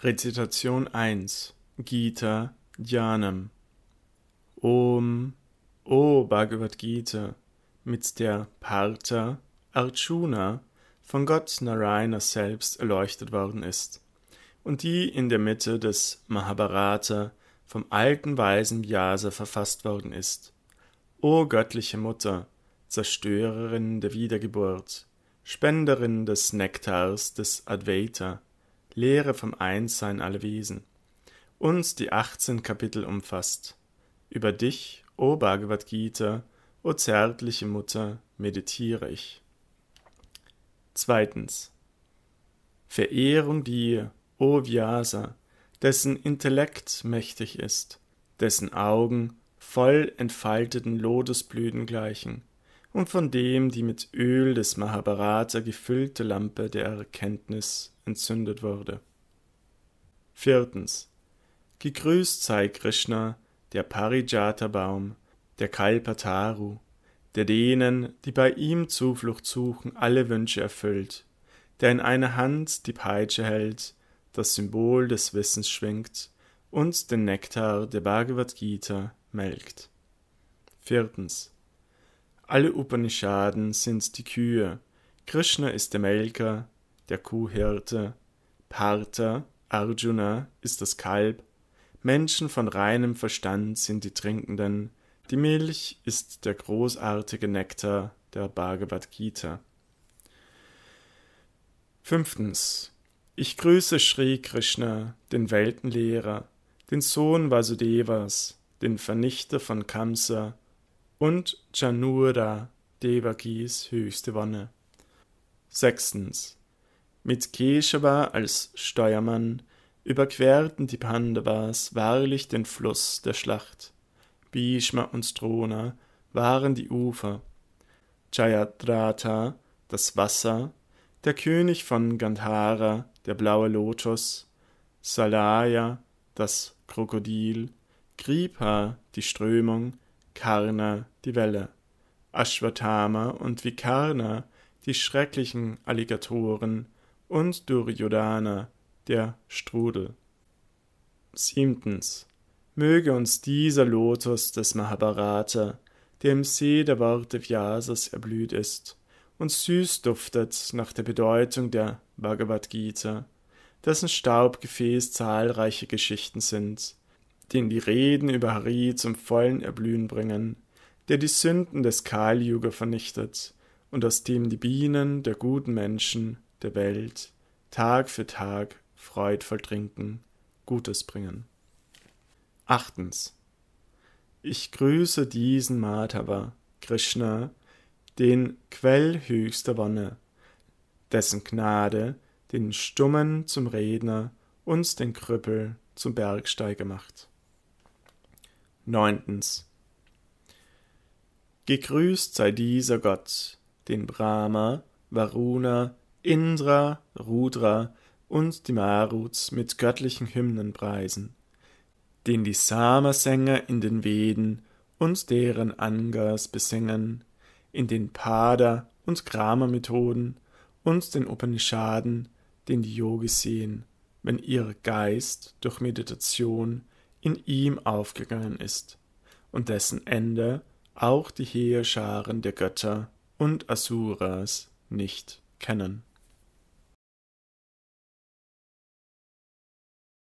Rezitation 1 Gita Dhyanam Om O Bhagavad Gita mit der Partha Arjuna von Gott Narayana selbst erleuchtet worden ist und die in der Mitte des Mahabharata vom alten Weisen Vyasa verfasst worden ist. O göttliche Mutter, Zerstörerin der Wiedergeburt, Spenderin des Nektars des Advaita, Lehre vom Einssein alle Wesen, uns die 18 Kapitel umfasst. Über dich, O Bhagavad Gita, O zärtliche Mutter, meditiere ich. Zweitens. Verehrung dir, O Vyasa, dessen Intellekt mächtig ist, dessen Augen voll entfalteten Lotusblüten gleichen und von dem die mit Öl des Mahabharata gefüllte Lampe der Erkenntnis entzündet wurde. Viertens. Gegrüßt sei Krishna, der Parijata-Baum, der Kalpataru, der denen, die bei ihm Zuflucht suchen, alle Wünsche erfüllt, der in einer Hand die Peitsche hält, das Symbol des Wissens schwingt und den Nektar der Bhagavad Gita melkt. Viertens. Alle Upanishaden sind die Kühe, Krishna ist der Melker, der Kuhhirte. Partha, Arjuna, ist das Kalb. Menschen von reinem Verstand sind die Trinkenden. Die Milch ist der großartige Nektar der Bhagavad Gita. Fünftens. Ich grüße Sri Krishna, den Weltenlehrer, den Sohn Vasudevas, den Vernichter von Kamsa und Chanura, Devakis höchste Wonne. Sechstens. Mit Keshava als Steuermann überquerten die Pandavas wahrlich den Fluss der Schlacht. Bhishma und Drona waren die Ufer, Jayadrata das Wasser, der König von Gandhara der blaue Lotus, Salaya das Krokodil, Kripa die Strömung, Karna die Welle, Ashwatthama und Vikarna die schrecklichen Alligatoren, und Duryodhana, der Strudel. Siebtens. Möge uns dieser Lotus des Mahabharata, der im See der Worte Vyasas erblüht ist, und süß duftet nach der Bedeutung der Bhagavad Gita, dessen Staubgefäß zahlreiche Geschichten sind, den die Reden über Hari zum vollen Erblühen bringen, der die Sünden des Kali-Yuga vernichtet und aus dem die Bienen der guten Menschen der Welt Tag für Tag freudvoll trinken, Gutes bringen. Achtens. Ich grüße diesen Madhava, Krishna, den Quell höchster Wonne, dessen Gnade den Stummen zum Redner und den Krüppel zum Bergsteiger macht. Neuntens. Gegrüßt sei dieser Gott, den Brahma, Varuna, Indra, Rudra und die Maruts mit göttlichen Hymnen preisen, den die Samasänger in den Veden und deren Angas besingen, in den Pada- und Krama-Methoden und den Upanishaden, den die Yogis sehen, wenn ihr Geist durch Meditation in ihm aufgegangen ist und dessen Ende auch die Heerscharen der Götter und Asuras nicht kennen.